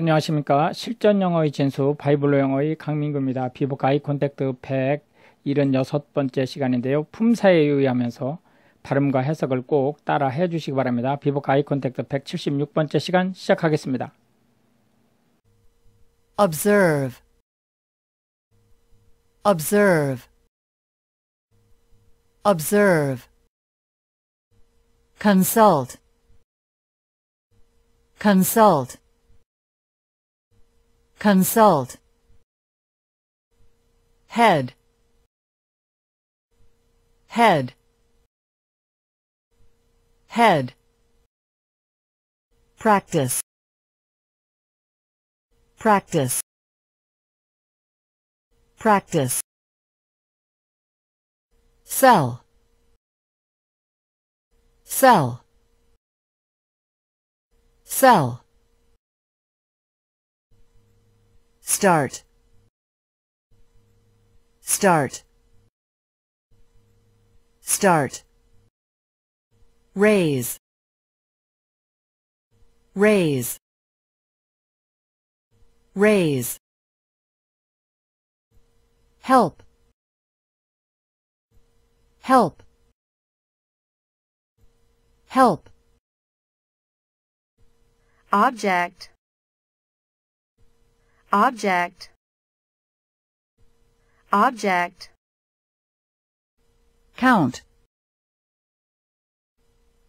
안녕하십니까 실전 영어의 진수 바이블로 영어의 강민구입니다 비복 아이 콘택트 176번째 시간인데요 품사에 유의하면서 발음과 해석을 꼭 따라 해주시기 바랍니다 비복 아이 콘택트 176번째 시간 시작하겠습니다 observe observe observe consult consult consult head head head practice practice practice sell sell sell start start start raise raise raise help help help object object object count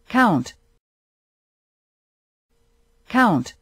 count count